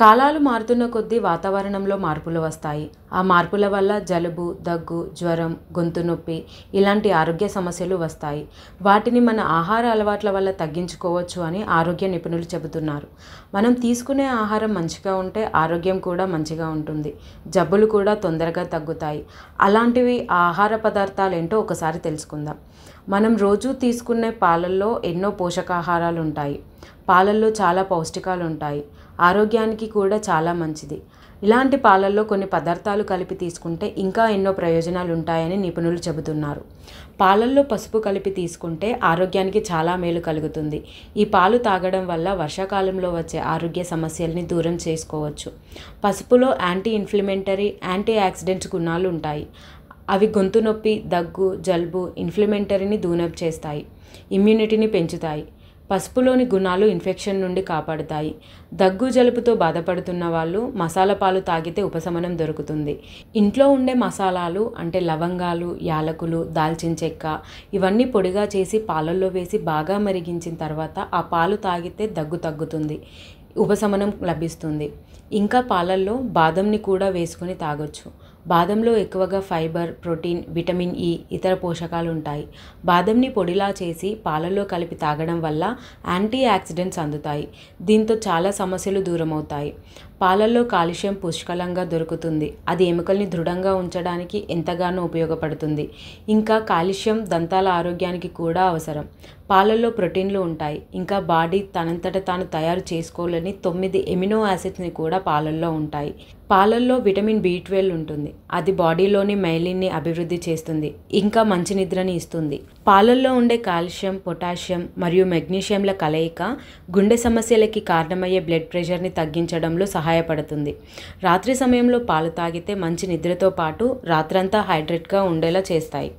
కాలాలు మారుతున్న కొద్దీ వాతావరణంలో మార్పులు వస్తాయి ఆ మార్పుల వల్ల జలుబు దగ్గు జ్వరం గొంతు నొప్పి ఇలాంటి ఆరోగ్య సమస్యలు వస్తాయి వాటిని మన ఆహార అలవాట్ల వల్ల తగ్గించుకోవచ్చు అని ఆరోగ్య నిపుణులు చెబుతున్నారు మనం తీసుకునే ఆహారం మంచిగా ఉంటే ఆరోగ్యం కూడా మంచిగా ఉంటుంది జబ్బులు కూడా తొందరగా తగ్గుతాయి అలాంటివి ఆహార పదార్థాలు ఏంటో ఒకసారి తెలుసుకుందాం మనం రోజు తీసుకునే పాలల్లో ఎన్నో పోషకాహారాలు ఉంటాయి పాలల్లో చాలా పౌష్టికాలు ఉంటాయి ఆరోగ్యానికి కూడా చాలా మంచిది ఇలాంటి పాలల్లో కొన్ని పదార్థాలు కలిపి తీసుకుంటే ఇంకా ఎన్నో ప్రయోజనాలు ఉంటాయని నిపుణులు చెబుతున్నారు పాలల్లో పసుపు కలిపి తీసుకుంటే ఆరోగ్యానికి చాలా మేలు కలుగుతుంది ఈ పాలు తాగడం వల్ల వర్షాకాలంలో వచ్చే ఆరోగ్య సమస్యల్ని దూరం చేసుకోవచ్చు పసుపులో యాంటీ ఇన్ఫ్లమెంటరీ యాంటీ యాక్సిడెంట్స్ గుణాలు ఉంటాయి అవి గొంతు నొప్పి దగ్గు జలుబు ఇన్ఫ్లమెంటరీని దూనప్ చేస్తాయి ఇమ్యూనిటీని పెంచుతాయి పసుపులోని గుణాలు ఇన్ఫెక్షన్ నుండి కాపాడుతాయి దగ్గు జలుపుతో బాధపడుతున్న వాళ్ళు మసాలా పాలు తాగితే ఉపశమనం దొరుకుతుంది ఇంట్లో ఉండే మసాలాలు అంటే లవంగాలు యాలకులు దాల్చిన చెక్క ఇవన్నీ పొడిగా చేసి పాలల్లో వేసి బాగా మరిగించిన తర్వాత ఆ పాలు తాగితే దగ్గు తగ్గుతుంది ఉపశమనం లభిస్తుంది ఇంకా పాలల్లో బాదంని కూడా వేసుకుని తాగొచ్చు బాదంలో ఎక్కువగా fibre protein vitamin E e, ఇతర పోషకాలు ఉంటాయి బాదంని పొడిలా చేసి పాలలో కలిపి తాగడం వల్ల యాంటీ యాక్సిడెంట్స్ అందుతాయి దీంతో చాలా సమస్యలు దూరమవుతాయి పాలల్లో కాలుష్యం పుష్కలంగా దొరుకుతుంది అది ఎముకల్ని దృఢంగా ఉంచడానికి ఎంతగానో ఉపయోగపడుతుంది ఇంకా కాల్షియం దంతాల ఆరోగ్యానికి కూడా అవసరం పాలల్లో ప్రోటీన్లు ఉంటాయి ఇంకా బాడీ తనంతట తాను తయారు చేసుకోలేని తొమ్మిది ఎమినో యాసిడ్స్ని కూడా పాలల్లో ఉంటాయి పాలల్లో విటమిన్ బి ట్వెల్వ్ ఉంటుంది అది బాడీలోని మైలిన్ని అభివృద్ధి చేస్తుంది ఇంకా మంచి నిద్రని ఇస్తుంది పాలల్లో ఉండే కాల్షియం పొటాషియం మరియు మెగ్నీషియంల కలయిక గుండె సమస్యలకి కారణమయ్యే బ్లడ్ ప్రెషర్ని తగ్గించడంలో సహాయ సహాయపడుతుంది రాత్రి సమయంలో పాలు తాగితే మంచి నిద్రతో పాటు రాత్రంతా హైడ్రేట్గా ఉండేలా చేస్తాయి